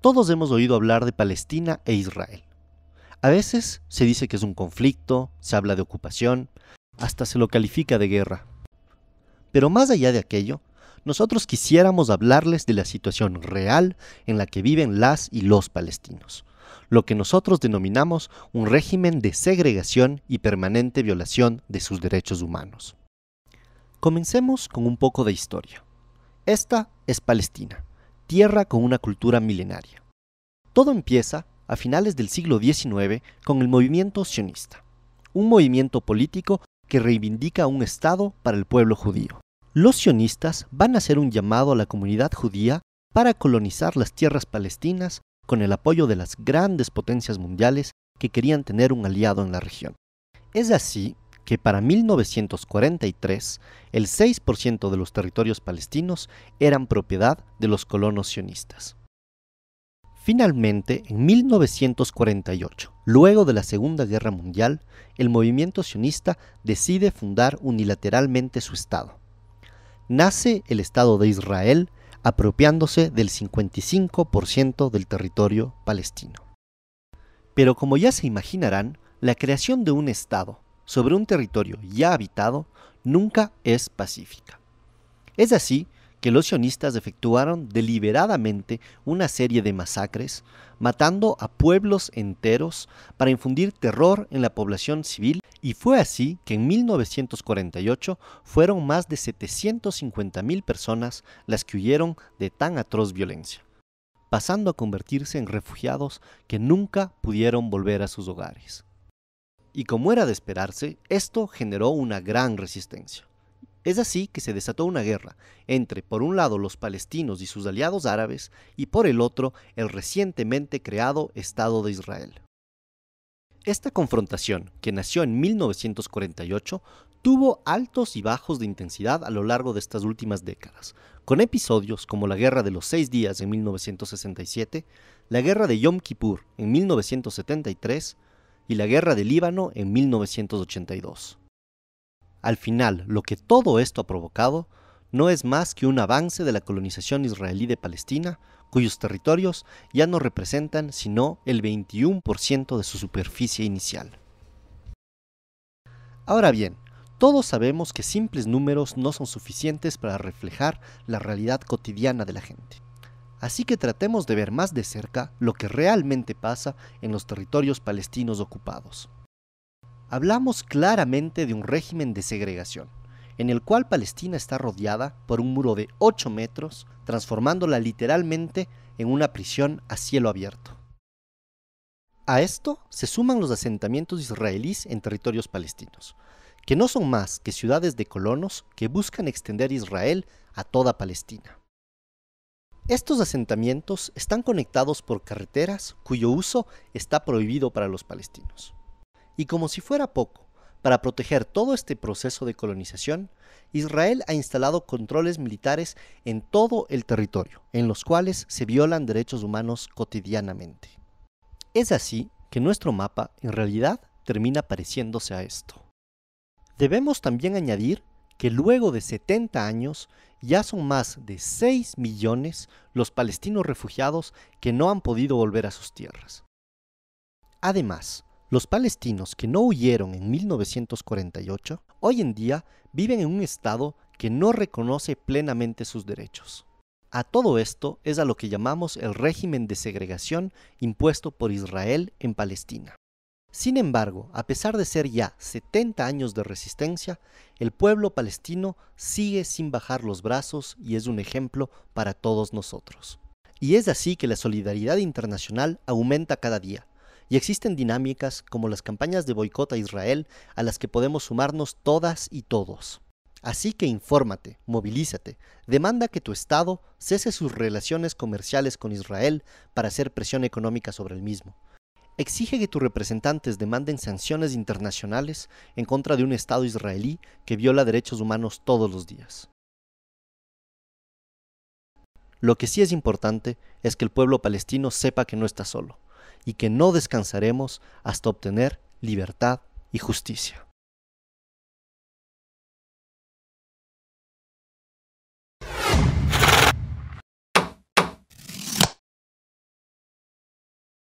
Todos hemos oído hablar de Palestina e Israel. A veces se dice que es un conflicto, se habla de ocupación, hasta se lo califica de guerra. Pero más allá de aquello, nosotros quisiéramos hablarles de la situación real en la que viven las y los palestinos, lo que nosotros denominamos un régimen de segregación y permanente violación de sus derechos humanos. Comencemos con un poco de historia. Esta es Palestina tierra con una cultura milenaria. Todo empieza a finales del siglo XIX con el movimiento sionista, un movimiento político que reivindica un Estado para el pueblo judío. Los sionistas van a hacer un llamado a la comunidad judía para colonizar las tierras palestinas con el apoyo de las grandes potencias mundiales que querían tener un aliado en la región. Es así que para 1943 el 6% de los territorios palestinos eran propiedad de los colonos sionistas. Finalmente, en 1948, luego de la Segunda Guerra Mundial, el movimiento sionista decide fundar unilateralmente su Estado. Nace el Estado de Israel, apropiándose del 55% del territorio palestino. Pero como ya se imaginarán, la creación de un Estado sobre un territorio ya habitado nunca es pacífica. Es así que los sionistas efectuaron deliberadamente una serie de masacres, matando a pueblos enteros para infundir terror en la población civil, y fue así que en 1948 fueron más de 750.000 personas las que huyeron de tan atroz violencia, pasando a convertirse en refugiados que nunca pudieron volver a sus hogares y como era de esperarse, esto generó una gran resistencia. Es así que se desató una guerra entre, por un lado, los palestinos y sus aliados árabes, y por el otro, el recientemente creado Estado de Israel. Esta confrontación, que nació en 1948, tuvo altos y bajos de intensidad a lo largo de estas últimas décadas, con episodios como la Guerra de los Seis Días en 1967, la Guerra de Yom Kippur en 1973, y la Guerra del Líbano en 1982. Al final, lo que todo esto ha provocado no es más que un avance de la colonización israelí de Palestina, cuyos territorios ya no representan sino el 21% de su superficie inicial. Ahora bien, todos sabemos que simples números no son suficientes para reflejar la realidad cotidiana de la gente. Así que tratemos de ver más de cerca lo que realmente pasa en los territorios palestinos ocupados. Hablamos claramente de un régimen de segregación, en el cual Palestina está rodeada por un muro de 8 metros, transformándola literalmente en una prisión a cielo abierto. A esto se suman los asentamientos israelíes en territorios palestinos, que no son más que ciudades de colonos que buscan extender Israel a toda Palestina. Estos asentamientos están conectados por carreteras cuyo uso está prohibido para los palestinos. Y como si fuera poco, para proteger todo este proceso de colonización, Israel ha instalado controles militares en todo el territorio, en los cuales se violan derechos humanos cotidianamente. Es así que nuestro mapa, en realidad, termina pareciéndose a esto. Debemos también añadir que luego de 70 años ya son más de 6 millones los palestinos refugiados que no han podido volver a sus tierras. Además, los palestinos que no huyeron en 1948 hoy en día viven en un estado que no reconoce plenamente sus derechos. A todo esto es a lo que llamamos el régimen de segregación impuesto por Israel en Palestina. Sin embargo, a pesar de ser ya 70 años de resistencia, el pueblo palestino sigue sin bajar los brazos y es un ejemplo para todos nosotros. Y es así que la solidaridad internacional aumenta cada día, y existen dinámicas como las campañas de boicot a Israel a las que podemos sumarnos todas y todos. Así que infórmate, movilízate, demanda que tu Estado cese sus relaciones comerciales con Israel para hacer presión económica sobre el mismo exige que tus representantes demanden sanciones internacionales en contra de un Estado israelí que viola derechos humanos todos los días. Lo que sí es importante es que el pueblo palestino sepa que no está solo y que no descansaremos hasta obtener libertad y justicia.